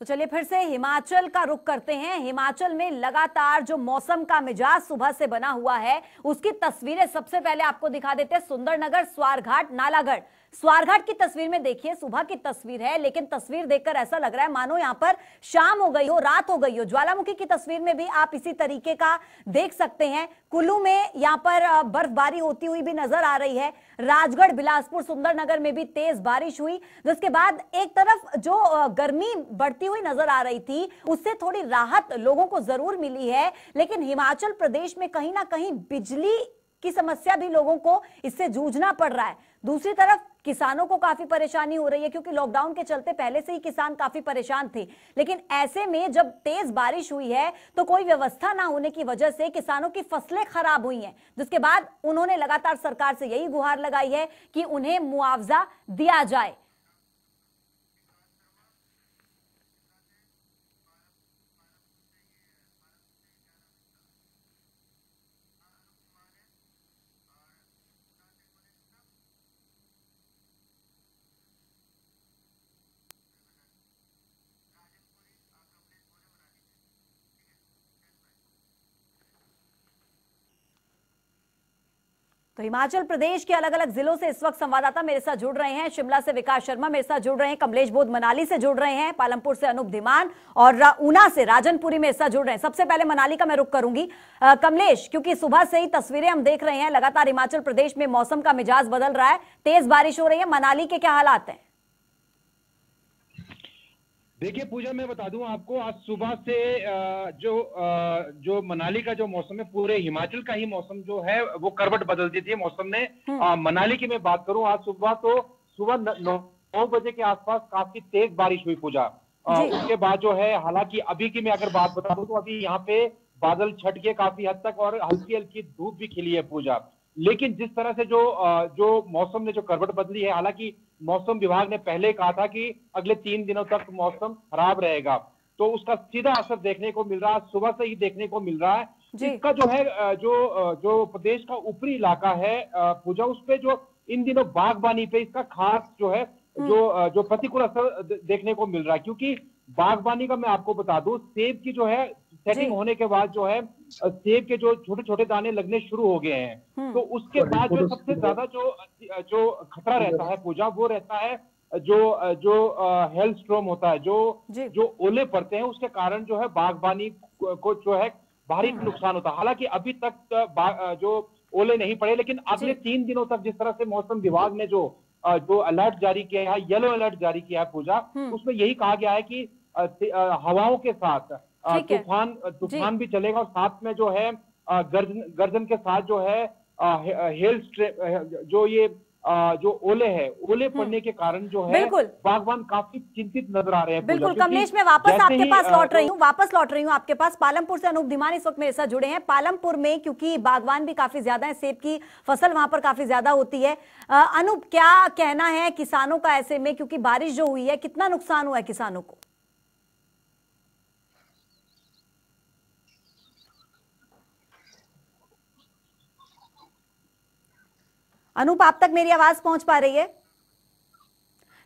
तो चलिए फिर से हिमाचल का रुख करते हैं हिमाचल में लगातार जो मौसम का मिजाज सुबह से बना हुआ है उसकी तस्वीरें सबसे पहले आपको दिखा देते हैं सुंदरनगर स्वारघाट नालागढ़ स्वारघाट की तस्वीर में देखिए सुबह की तस्वीर है लेकिन तस्वीर देखकर ऐसा लग रहा है मानो यहाँ पर शाम हो गई हो रात हो गई हो ज्वालामुखी की तस्वीर में भी आप इसी तरीके का देख सकते हैं कुल्लू में यहाँ पर बर्फबारी होती हुई भी नजर आ रही है राजगढ़ बिलासपुर सुंदरनगर में भी तेज बारिश हुई जिसके बाद एक तरफ जो गर्मी बढ़ती हुई नजर आ रही थी उससे थोड़ी राहत लोगों को जरूर मिली है लेकिन हिमाचल प्रदेश में कहीं ना कहीं बिजली की समस्या भी लोगों को इससे जूझना पड़ रहा है दूसरी तरफ किसानों को काफी परेशानी हो रही है क्योंकि लॉकडाउन के चलते पहले से ही किसान काफी परेशान थे लेकिन ऐसे में जब तेज बारिश हुई है तो कोई व्यवस्था ना होने की वजह से किसानों की फसलें खराब हुई हैं जिसके बाद उन्होंने लगातार सरकार से यही गुहार लगाई है कि उन्हें मुआवजा दिया जाए तो हिमाचल प्रदेश के अलग अलग जिलों से इस वक्त संवाददाता मेरे साथ जुड़ रहे हैं शिमला से विकास शर्मा मेरे साथ जुड़ रहे हैं कमलेश बोध मनाली से जुड़ रहे हैं पालमपुर से अनूप धीमान और ऊना से राजनपुरी मेरे साथ जुड़ रहे हैं सबसे पहले मनाली का मैं रुख करूंगी आ, कमलेश क्योंकि सुबह से ही तस्वीरें हम देख रहे हैं लगातार हिमाचल प्रदेश में मौसम का मिजाज बदल रहा है तेज बारिश हो रही है मनाली के क्या हालात है देखिए पूजा मैं बता दूं आपको आज सुबह से जो जो मनाली का जो मौसम है पूरे हिमाचल का ही मौसम जो है वो करवट बदल दी थी मौसम ने हम्म। मनाली की मैं बात करूं आज सुबह तो सुबह नौ बजे के आसपास काफी तेज बारिश हुई पूजा उसके बाद जो है हालांकि अभी की मैं अगर बात बता दूं तो अभी यहाँ पे बादल छट गए काफी हद तक और हल्की हल्की धूप भी खिली है पूजा लेकिन जिस तरह से जो जो मौसम ने जो करवट बदली है हालांकि मौसम विभाग ने पहले कहा था कि अगले तीन दिनों तक मौसम खराब रहेगा तो उसका सीधा असर देखने को मिल रहा है सुबह से ही देखने को मिल रहा है इसका जो है जो जो प्रदेश का ऊपरी इलाका है पूजा उस पर जो इन दिनों बागबानी पे इसका खास जो है हम्म। जो जो प्रतिकूल असर देखने को मिल रहा है क्योंकि बागबानी का मैं आपको बता दूं सेब की जो है सेटिंग होने के बाद जो है सेब के जो छोटे छोटे दाने लगने शुरू हो गए हैं हम्म। तो उसके बाद जो सबसे ज्यादा जो जो खतरा रहता है पूजा वो रहता है जो जो हेल्थ स्ट्रोम होता है जो जो ओले पड़ते हैं उसके कारण जो है बागबानी को जो है भारी हम्म। नुकसान होता है हालांकि अभी तक जो ओले नहीं पड़े लेकिन अगले तीन दिनों तक जिस तरह से मौसम विभाग ने जो जो अलर्ट जारी किया है येलो अलर्ट जारी किया है पूजा हम्म। उसमें यही कहा गया है कि हवाओं के साथ तूफान तूफान भी चलेगा और साथ में जो है गर्जन गर्जन के साथ जो है हेल जो ये जो ओले है ओले हम्म। पड़ने के कारण जो है बागवान काफी चिंतित नजर आ रहे हैं बिल्कुल कमलेश मैं वापस आपके पास लौट रही तो हूँ वापस लौट रही हूँ आपके पास पालमपुर से अनूप धीमान इस वक्त मेरे साथ जुड़े हैं पालमपुर में क्योंकि बागवान भी काफी ज्यादा है सेब की फसल वहां पर काफी ज्यादा होती है अनूप क्या कहना है किसानों का ऐसे में क्योंकि बारिश जो हुई है कितना नुकसान हुआ है किसानों को अनूप आप तक मेरी आवाज पहुंच पा रही है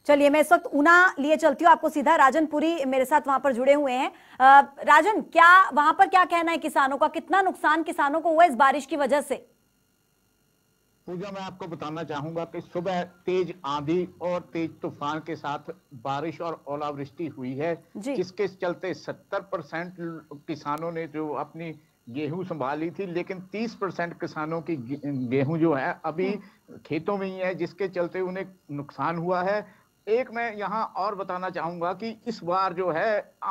चलिए मैं इस वक्त ऊना लिए चलती हूँ आपको सीधा राजनपुरी मेरे साथ वहां पर जुड़े हुए हैं राजन क्या वहां पर क्या कहना है किसानों का कितना नुकसान किसानों को हुआ इस बारिश की वजह से पूजा मैं आपको बताना चाहूंगा कि सुबह तेज आंधी और तेज तूफान के साथ बारिश और ओलावृष्टि हुई है जिसके चलते 70 परसेंट किसानों ने जो अपनी गेहूं संभाली थी लेकिन 30 परसेंट किसानों की गेहूं जो है अभी हम्म। खेतों में ही है जिसके चलते उन्हें नुकसान हुआ है एक मैं यहाँ और बताना चाहूंगा कि इस बार जो है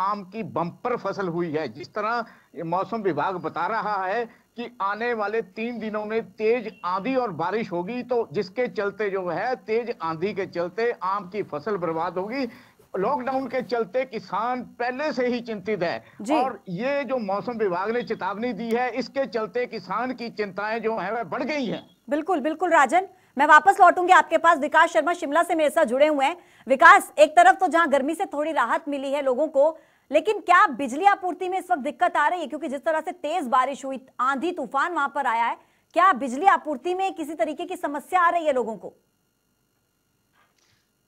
आम की बम्पर फसल हुई है जिस तरह मौसम विभाग बता रहा है कि आने वाले तीन दिनों में तेज आंधी और बारिश होगी तो जिसके चलते जो है तेज आंधी के चलते आम की फसल बर्बाद होगी लॉकडाउन के चलते किसान पहले से ही चिंतित है और ये जो मौसम विभाग ने चेतावनी दी है इसके चलते किसान की चिंताएं जो है वह बढ़ गई है बिल्कुल बिल्कुल राजन मैं वापस लौटूंगी आपके पास विकास शर्मा शिमला से मेरे साथ जुड़े हुए हैं विकास एक तरफ तो जहां गर्मी से थोड़ी राहत मिली है लोगों को लेकिन क्या बिजली आपूर्ति में इस वक्त दिक्कत आ रही है क्योंकि जिस तरह से तेज बारिश हुई आंधी तूफान वहां पर आया है क्या बिजली आपूर्ति में किसी तरीके की समस्या आ रही है लोगों को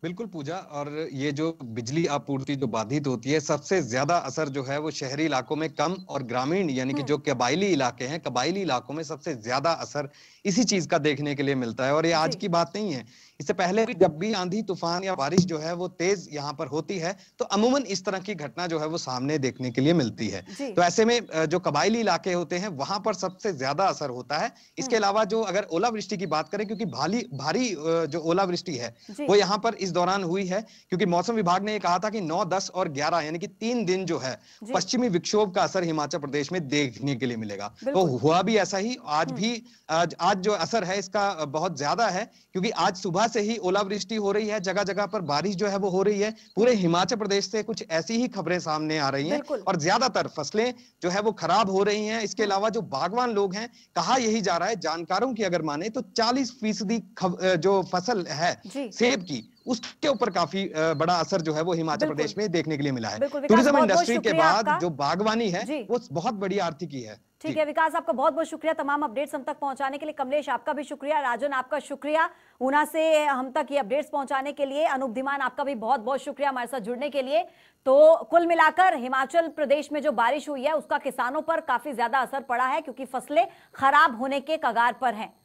बिल्कुल पूजा और ये जो बिजली आपूर्ति जो बाधित होती है सबसे ज्यादा असर जो है वो शहरी इलाकों में कम और ग्रामीण यानी कि हाँ। जो कबायली इलाके हैं कबाइली इलाकों में सबसे ज्यादा असर इसी चीज का देखने के लिए मिलता है और ये आज की बात नहीं है इससे पहले जब भी आंधी तूफान या बारिश जो है वो तेज यहाँ पर होती है तो अमूमन इस तरह की घटना जो है वो सामने देखने के लिए मिलती है तो ऐसे में जो कबायली इलाके होते हैं वहां पर सबसे ज्यादा असर होता है इसके हाँ। अलावा जो अगर ओलावृष्टि की बात करें क्योंकि भारी भारी जो ओलावृष्टि है वो यहाँ पर इस दौरान हुई है क्योंकि मौसम विभाग ने यह कहा था कि 9, 10 और 11 यानी कि तीन दिन जो है पश्चिमी विक्षोभ का असर हिमाचल प्रदेश में देखने के लिए मिलेगा तो हुआ भी ऐसा ही आज हम्म। भी आज, आज जो असर है इसका बहुत ज्यादा है क्योंकि आज सुबह से ही ओलावृष्टि हो रही है जगह जगह पर बारिश जो है वो हो रही है पूरे हिमाचल प्रदेश से कुछ ऐसी ही खबरें सामने आ रही है और ज्यादातर फसलें जो है वो खराब हो रही है इसके हम्म। अलावा जो बागवान लोग हैं कहा यही जा रहा है जानकारों की अगर माने तो चालीस फीसदी जो फसल है सेब की उसके ऊपर काफी बड़ा असर जो है वो हिमाचल प्रदेश में देखने के लिए मिला है टूरिज्म इंडस्ट्री के बाद जो बागवानी है वो बहुत बड़ी आर्थिकी है ठीक है विकास आपका बहुत बहुत शुक्रिया तमाम अपडेट्स हम तक पहुंचाने के लिए कमलेश आपका भी शुक्रिया राजन आपका शुक्रिया ऊना से हम तक ये अपडेट्स पहुंचाने के लिए अनूप धीमान आपका भी बहुत बहुत शुक्रिया हमारे साथ जुड़ने के लिए तो कुल मिलाकर हिमाचल प्रदेश में जो बारिश हुई है उसका किसानों पर काफी ज्यादा असर पड़ा है क्योंकि फसलें खराब होने के कगार पर हैं